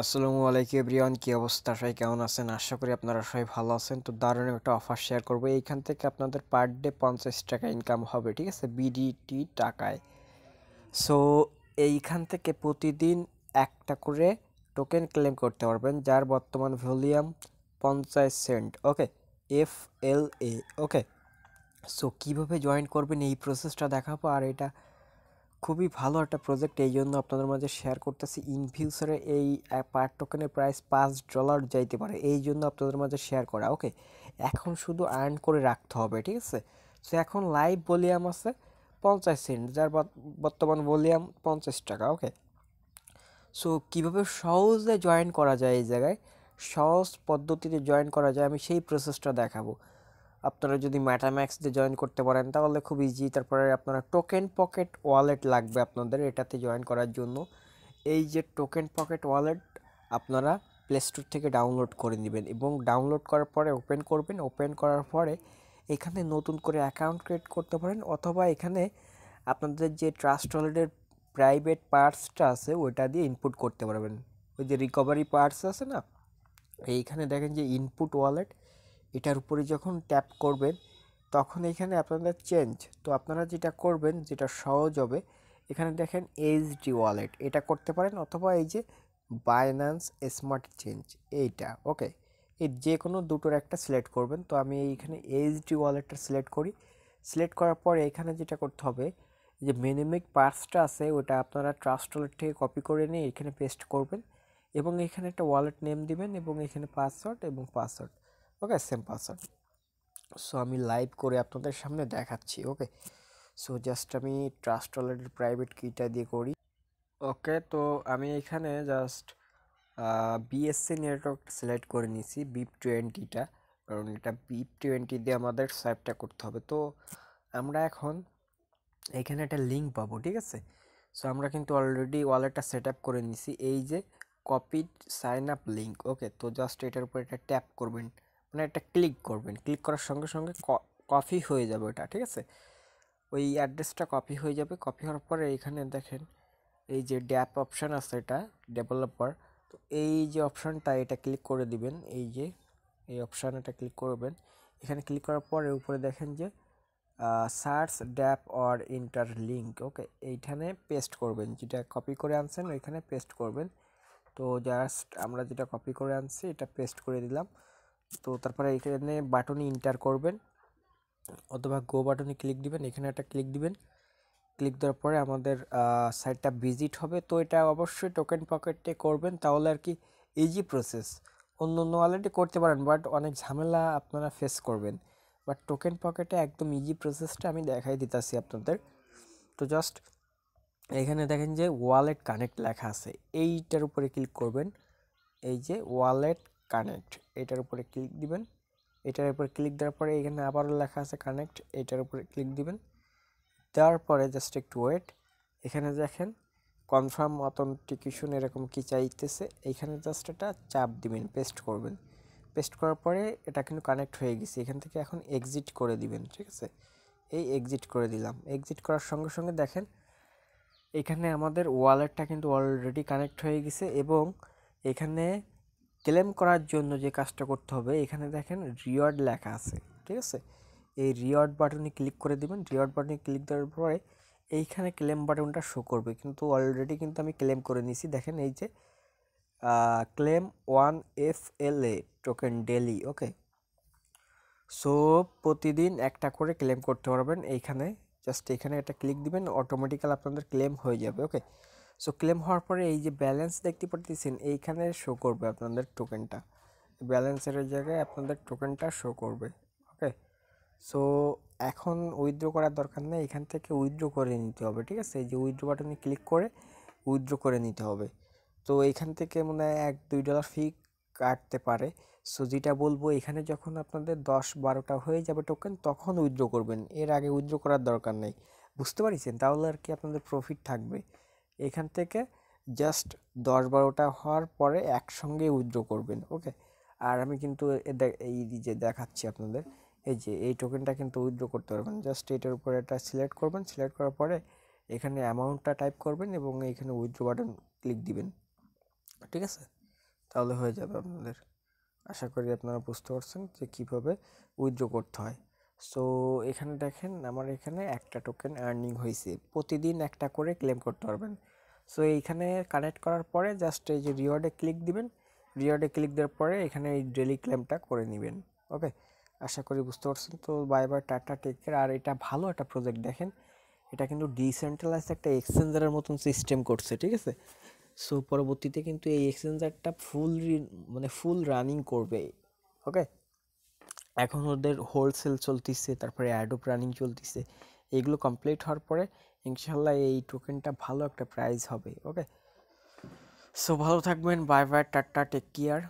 আসসালামু আলাইকুম এভরিওয়ান কী অবস্থা সবাই কেমন আছেন আশা করি আপনারা সবাই ভালো আছেন তো দারুণ একটা অফার শেয়ার করবো এইখান থেকে আপনাদের পার ডে পঞ্চাশ টাকা ইনকাম হবে ঠিক আছে বিডিটি টাকায় সো এইখান থেকে প্রতিদিন একটা করে টোকেন ক্লেম করতে পারবেন যার বর্তমান ভলিউম পঞ্চাশ cent okay F L A okay so কীভাবে জয়েন করবেন এই প্রসেসটা দেখাবো আর এটা খুবই ভালো একটা প্রজেক্ট এই জন্য আপনাদের মাঝে শেয়ার করতেছি ইন ফিউচারে এই পার্ট টোকেনের প্রাইস পাঁচ ডলার যাইতে পারে এই জন্য আপনাদের মাঝে শেয়ার করা ওকে এখন শুধু আর্ন করে রাখতে হবে ঠিক আছে সো এখন লাইভ ভলিউম আছে পঞ্চাশ সেন্ট যার বর্তমান ভলিউম পঞ্চাশ টাকা ওকে সো কীভাবে সহজে জয়েন করা যায় এই জায়গায় সহজ পদ্ধতিতে জয়েন করা যায় আমি সেই প্রসেসটা দেখাবো আপনারা যদি ম্যাটাম্যাক্স দিয়ে জয়েন করতে পারেন তাহলে খুব ইজি তারপরে আপনারা টোকেন পকেট ওয়ালেট লাগবে আপনাদের এটাতে জয়েন করার জন্য এই যে টোকেন পকেট ওয়ালেট আপনারা প্লে স্টোর থেকে ডাউনলোড করে নেবেন এবং ডাউনলোড করার পরে ওপেন করবেন ওপেন করার পরে এখানে নতুন করে অ্যাকাউন্ট ক্রিয়েট করতে পারেন অথবা এখানে আপনাদের যে ট্রাস্ট ওয়ালেটের প্রাইভেট পার্টসটা আছে ওইটা দিয়ে ইনপুট করতে পারবেন ওই যে রিকভারি পার্টস আছে না এইখানে দেখেন যে ইনপুট ওয়ালেট এটার উপরে যখন ট্যাপ করবেন তখন এখানে আপনাদের চেঞ্জ তো আপনারা যেটা করবেন যেটা সহজ হবে এখানে দেখেন এইচডি ওয়ালেট এটা করতে পারেন অথবা এই যে বাইন্যান্স স্মার্ট চেঞ্জ এইটা ওকে এই যে কোনো দুটোর একটা সিলেক্ট করবেন তো আমি এইখানে এইচডি ওয়ালেটটা সিলেক্ট করি সিলেক্ট করার পরে এখানে যেটা করতে হবে যে মিনিমিক পার্সটা আছে ওটা আপনারা ট্রাস্ট ওয়ালেট থেকে কপি করে নিয়ে এখানে পেস্ট করবেন এবং এখানে একটা ওয়ালেট নেম দিবেন এবং এখানে পাসওয়ার্ড এবং password okay simple sir so আমি লাইভ করে আপনাদের সামনে দেখাচ্ছি ওকে সো জাস্ট আমি ট্রাস্ট ওয়ালেটের প্রাইভেট কিটা দিয়ে করি ওকে তো আমি এখানে জাস্ট বিএসসি নেটওয়ার্ক সিলেক্ট করে নিয়েছি বিপ টোয়েন্টিটা কারণ এটা বিপ টোয়েন্টি দিয়ে আমাদের সাইভটা করতে হবে তো আমরা এখন এখানে একটা লিঙ্ক পাবো ঠিক আছে সো আমরা কিন্তু অলরেডি ওয়ালেটটা সেট আপ করে নিছি এই যে copied sign up link okay তো জাস্ট এটার উপর এটা ট্যাপ করবেন মানে একটা ক্লিক করবেন ক্লিক করার সঙ্গে সঙ্গে কপি হয়ে যাবে ওটা ঠিক আছে ওই অ্যাড্রেসটা কপি হয়ে যাবে কপি হওয়ার পরে এখানে দেখেন এই যে ড্যাপ অপশান আছে এটা ডেভেলপার তো এই যে অপশানটা এটা ক্লিক করে দিবেন এই যে এই অপশান এটা ক্লিক করবেন এখানে ক্লিক করার পরে উপরে দেখেন যে search dApp or enter link okay এইখানে পেস্ট করবেন যেটা কপি করে আনছেন ওইখানে পেস্ট করবেন তো জাস্ট আমরা যেটা কপি করে আনছি এটা পেস্ট করে দিলাম তো তারপরে এখানে বাটনে ইন্টার করবেন অথবা গো বাটনে ক্লিক দিবেন এখানে একটা ক্লিক দিবেন ক্লিক দেওয়ার পরে আমাদের সাইটটা ভিজিট হবে তো এটা অবশ্যই টোকেন পকেটে করবেন তাহলে আর কি ইজি প্রসেস অন্য অন্য ওয়ালেটে করতে পারেন বাট অনেক ঝামেলা আপনারা ফেস করবেন বাট টোকেন পকেটে একদম ইজি প্রসেসটা আমি দেখাই দিতেছি আপনাদের তো জাস্ট এখানে দেখেন যে ওয়ালেট কানেক্ট লেখা আছে এইটার উপরে ক্লিক করবেন এই যে ওয়ালেট কানেক্ট এটার উপরে ক্লিক দিবেন এটার উপরে ক্লিক দেওয়ার পরে এখানে আবারও লেখা আছে কানেক্ট এটার উপরে ক্লিক দিবেন দেওয়ার পরে জাস্ট একটু ওয়েট এখানে দেখেন কনফার্ম অথেন্টিকেশন এরকম কি চাইতেছে এইখানে জাস্ট এটা চাপ দিবেন পেস্ট করবেন পেস্ট করার পরে এটা কিন্তু কানেক্ট হয়ে গেছে এখান থেকে এখন এক্সিট করে দিবেন ঠিক আছে এই এক্সিট করে দিলাম এক্সিট করার সঙ্গে সঙ্গে দেখেন এখানে আমাদের ওয়ালেটটা কিন্তু অলরেডি কানেক্ট হয়ে গেছে এবং এখানে ক্লেম করার জন্য যে কাজটা করতে হবে এখানে দেখেন রিওয়ার্ড লেখা আছে ঠিক আছে এই রিওয়ার্ড বাটনে ক্লিক করে দেবেন রিওয়ার্ড বাটনে ক্লিক দেওয়ার পরে এইখানে ক্লেম বাটনটা শো করবে কিন্তু অলরেডি কিন্তু আমি ক্লেম করে নিয়েছি দেখেন এই যে claim one F L A token daily okay so প্রতিদিন একটা করে ক্লেম করতে পারবেন এইখানে জাস্ট এখানে একটা ক্লিক দিবেন অটোমেটিক্যাল আপনাদের ক্লেম হয়ে যাবে ওকে সো ক্লেম হওয়ার পরে এই যে ব্যালেন্স দেখতে পারতেছেন এইখানে শো করবে আপনাদের টোকেনটা ব্যালেন্সের জায়গায় আপনাদের টোকেনটা শো করবে ওকে সো এখন উইথড্র করার দরকার নেই এখান থেকে উইথড্র করে নিতে হবে ঠিক আছে এই যে উইথড্র বাটনে ক্লিক করে উইথড্র করে নিতে হবে তো এখান থেকে মনে হয় এক দুই ডলার ফি কাটতে পারে সো যেটা বলবো এখানে যখন আপনাদের দশ বারোটা হয়ে যাবে টোকেন তখন উইথড্র করবেন এর আগে উইথড্র করার দরকার নেই বুঝতে পারছেন তাহলে আর কি আপনাদের প্রফিট থাকবে এখান থেকে জাস্ট দশ বারোটা হওয়ার পরে একসঙ্গে উইথড্র করবেন ওকে আর আমি কিন্তু এই যে দেখাচ্ছি আপনাদের এই যে এই টোকেনটা কিন্তু উইথড্র করতে পারবেন জাস্ট এটার উপরে এটা সিলেক্ট করবেন সিলেক্ট করার পরে এখানে অ্যামাউন্টটা টাইপ করবেন এবং এখানে উইথড্র বাটন ক্লিক দিবেন ঠিক আছে তাহলে হয়ে যাবে আপনাদের আশা করি আপনারা বুঝতে পারছেন যে কীভাবে উইথড্র করতে হয় সো এখানে দেখেন আমার এখানে একটা টোকেন আর্নিং হয়েছে প্রতিদিন একটা করে ক্লেম করতে পারবেন সো এইখানে কানেক্ট করার পরে জাস্ট এই যে রিওয়ার্ডে ক্লিক দিবেন রিওয়ার্ডে ক্লিক দেওয়ার পরে এখানে এই ডেলি ক্লেমটা করে নেবেন ওকে আশা করি বুঝতে পারছেন তো bye bye tata take care আর এটা ভালো একটা প্রজেক্ট দেখেন এটা কিন্তু ডিসেন্ট্রালাইজ একটা এক্সচেঞ্জারের মতন সিস্টেম করছে ঠিক আছে সো পরবর্তীতে কিন্তু এই এক্সচেঞ্জারটা ফুল মানে ফুল রানিং করবে ওকে এখন ওদের হোলসেল চলতেছে তারপরে অ্যাডো রানিং চলতেছে এগুলো কমপ্লিট হওয়ার পরে ইনশাল্লাহ এই টোকেনটা ভালো একটা প্রাইস হবে ওকে সো ভালো থাকবেন bye bye tata take care